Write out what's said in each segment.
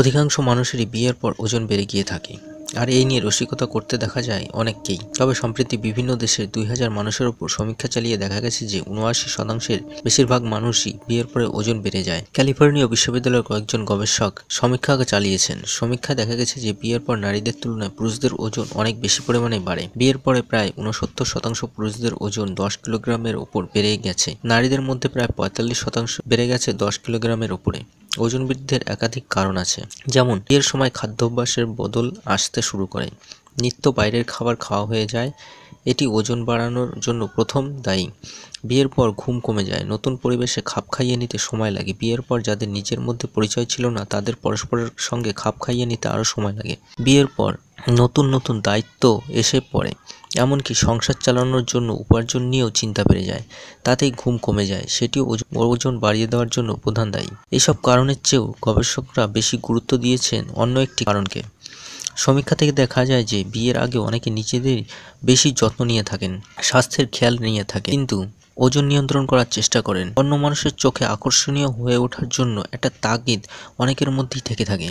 অধিকাংশ মানুষেরই বিয়ের পর ওজন বেড়ে গিয়ে থাকে আর এই নিয়ে রসিকতা করতে দেখা যায় অনেককেই তবে সম্প্রতি বিভিন্ন দেশে দুই হাজার মানুষের ওপর সমীক্ষা চালিয়ে দেখা গেছে যে উনআশি শতাংশের বেশিরভাগ মানুষই বিয়ের পরে ওজন বেড়ে যায় ক্যালিফোর্নিয়া বিশ্ববিদ্যালয়ের কয়েকজন গবেষক সমীক্ষা চালিয়েছেন সমীক্ষায় দেখা গেছে যে বিয়ের পর নারীদের তুলনায় পুরুষদের ওজন অনেক বেশি পরিমাণে বাড়ে বিয়ের পরে প্রায় উনসত্তর শতাংশ পুরুষদের ওজন দশ কিলোগ্রামের ওপর বেড়ে গেছে নারীদের মধ্যে প্রায় পঁয়তাল্লিশ শতাংশ বেড়ে গেছে দশ কিলোগ্রামের ওপরে ওজন বৃদ্ধির একাধিক কারণ আছে যেমন বিয়ের সময় খাদ্যাভ্যাসের বদল আসতে শুরু করে নিত্য বাইরের খাবার খাওয়া হয়ে যায় এটি ওজন বাড়ানোর জন্য প্রথম দায়ী বিয়ের পর ঘুম কমে যায় নতুন পরিবেশে খাপ খাইয়ে নিতে সময় লাগে বিয়ের পর যাদের নিজের মধ্যে পরিচয় ছিল না তাদের পরস্পরের সঙ্গে খাপ খাইয়ে নিতে আরও সময় লাগে বিয়ের পর নতুন নতুন দায়িত্ব এসে পড়ে এমনকি সংসার চালানোর জন্য উপার্জন নিয়েও চিন্তা বেড়ে যায় তাতেই ঘুম কমে যায় সেটিও ওজন বাড়িয়ে দেওয়ার জন্য প্রধান দায়ী এসব কারণের চেয়েও গবেষকরা বেশি গুরুত্ব দিয়েছেন অন্য একটি কারণকে সমীক্ষা থেকে দেখা যায় যে বিয়ের আগে অনেকে নিজেদের বেশি যত্ন নিয়ে থাকেন স্বাস্থ্যের খেয়াল নিয়ে থাকে কিন্তু ওজন নিয়ন্ত্রণ করার চেষ্টা করেন অন্য মানুষের চোখে আকর্ষণীয় হয়ে ওঠার জন্য একটা তাগিদ অনেকের মধ্যেই থেকে থাকে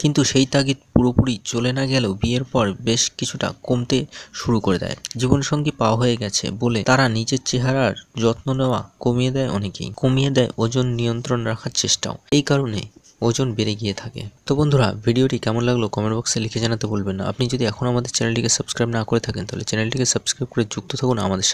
কিন্তু সেই তাগিদ পুরোপুরি চলে না গেলেও বিয়ের পর বেশ কিছুটা কমতে শুরু করে দেয় জীবনসঙ্গী পাওয়া হয়ে গেছে বলে তারা নিজের চেহারার যত্ন নেওয়া কমিয়ে দেয় অনেকেই কমিয়ে দেয় ওজন নিয়ন্ত্রণ রাখার চেষ্টাও এই কারণে ওজন বেড়ে গিয়ে থাকে তো বন্ধুরা ভিডিওটি কেমন লাগলো কমেন্ট বক্সে লিখে জানাতে বলবেন না আপনি যদি এখন আমাদের চ্যানেলটিকে সাবস্ক্রাইব না করে থাকেন তাহলে চ্যানেলটিকে সাবস্ক্রাইব করে যুক্ত থাকুন আমাদের